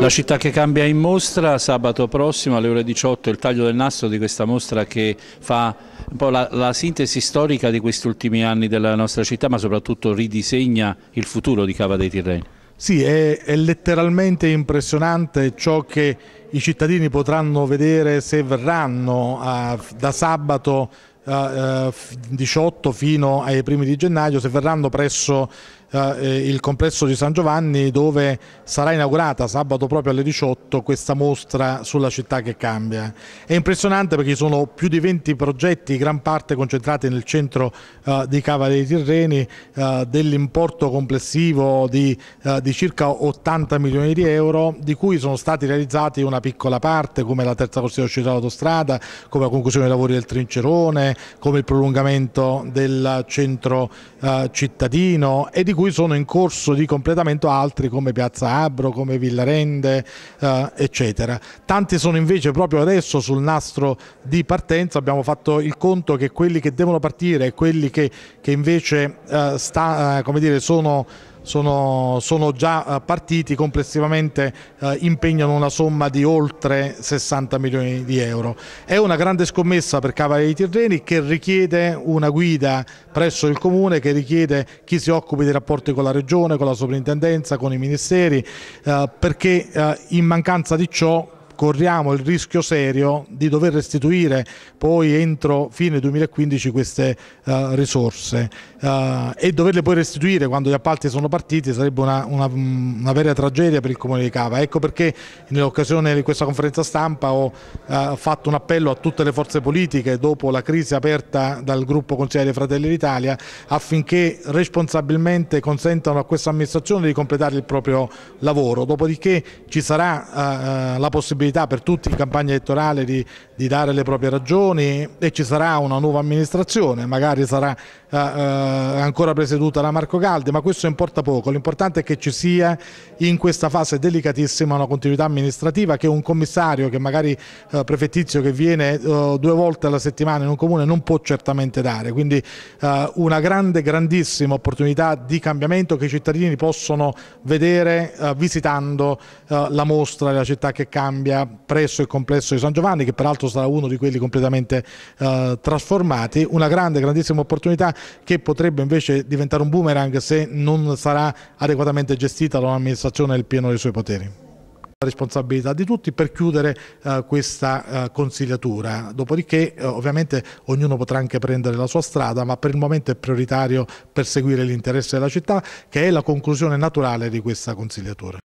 La città che cambia in mostra, sabato prossimo alle ore 18 il taglio del nastro di questa mostra che fa un po' la, la sintesi storica di questi ultimi anni della nostra città ma soprattutto ridisegna il futuro di Cava dei Tirreni. Sì, è, è, letteralmente impressionante ciò che i cittadini potranno vedere se verranno uh, da sabato uh, eh, 18 eh, fino ai primi di gennaio, se verranno presso eh, eh, il complesso di San Giovanni dove sarà inaugurata sabato proprio alle 18 questa mostra sulla città che cambia. È impressionante perché sono più di 20 progetti, gran parte concentrati nel centro eh, di Cava dei Tirreni, dell'importo complessivo di, di circa 80 milioni di euro, di cui sono stati realizzati una piccola parte come la terza corsia uscita dall'autostrada, come la conclusione dei lavori del Trincerone, come il prolungamento del centro cittadino e di cui cui sono in corso di completamento altri come Piazza Abro, come Villarende, eh, eccetera. Tanti sono invece proprio adesso sul nastro di partenza, abbiamo fatto il conto che quelli che devono partire e quelli che, che invece eh, sta, eh, dire, sono sono, sono già eh, partiti, complessivamente eh, impegnano una somma di oltre 60 milioni di euro. È una grande scommessa per Cavalieri Tirreni che richiede una guida presso il Comune, che richiede chi si occupi dei rapporti con la Regione, con la Sovrintendenza, con i Ministeri, eh, perché eh, in mancanza di ciò corriamo il rischio serio di dover restituire poi entro fine 2015 queste uh, risorse uh, e doverle poi restituire quando gli appalti sono partiti sarebbe una, una, una vera tragedia per il Comune di Cava. Ecco perché nell'occasione di questa conferenza stampa ho uh, fatto un appello a tutte le forze politiche dopo la crisi aperta dal gruppo consigliere Fratelli d'Italia affinché responsabilmente consentano a questa amministrazione di completare il proprio lavoro. Dopodiché ci sarà la possibilità possibilità per tutti in campagna elettorale di, di dare le proprie ragioni e ci sarà una nuova amministrazione, magari sarà eh, eh, ancora presieduta da Marco Galdi, ma questo importa poco, l'importante è che ci sia in questa fase delicatissima una continuità amministrativa, che un commissario che magari eh, prefettizio che viene eh, due volte alla settimana in un comune non può certamente dare, quindi eh, una grande, grandissima opportunità di cambiamento che i cittadini possono vedere eh, visitando la mostra della città che cambia presso il complesso di San Giovanni, che peraltro sarà uno di quelli completamente trasformati, una grande, grandissima opportunità che potrebbe invece diventare un boomerang se non sarà adeguatamente gestita da un'amministrazione nel pieno dei suoi poteri La responsabilità di tutti per chiudere uh, questa uh, consigliatura. Dopodiché uh, ovviamente ognuno potrà anche prendere la sua strada, ma per il momento è prioritario perseguire l'interesse della città che è la conclusione naturale di questa consigliatura.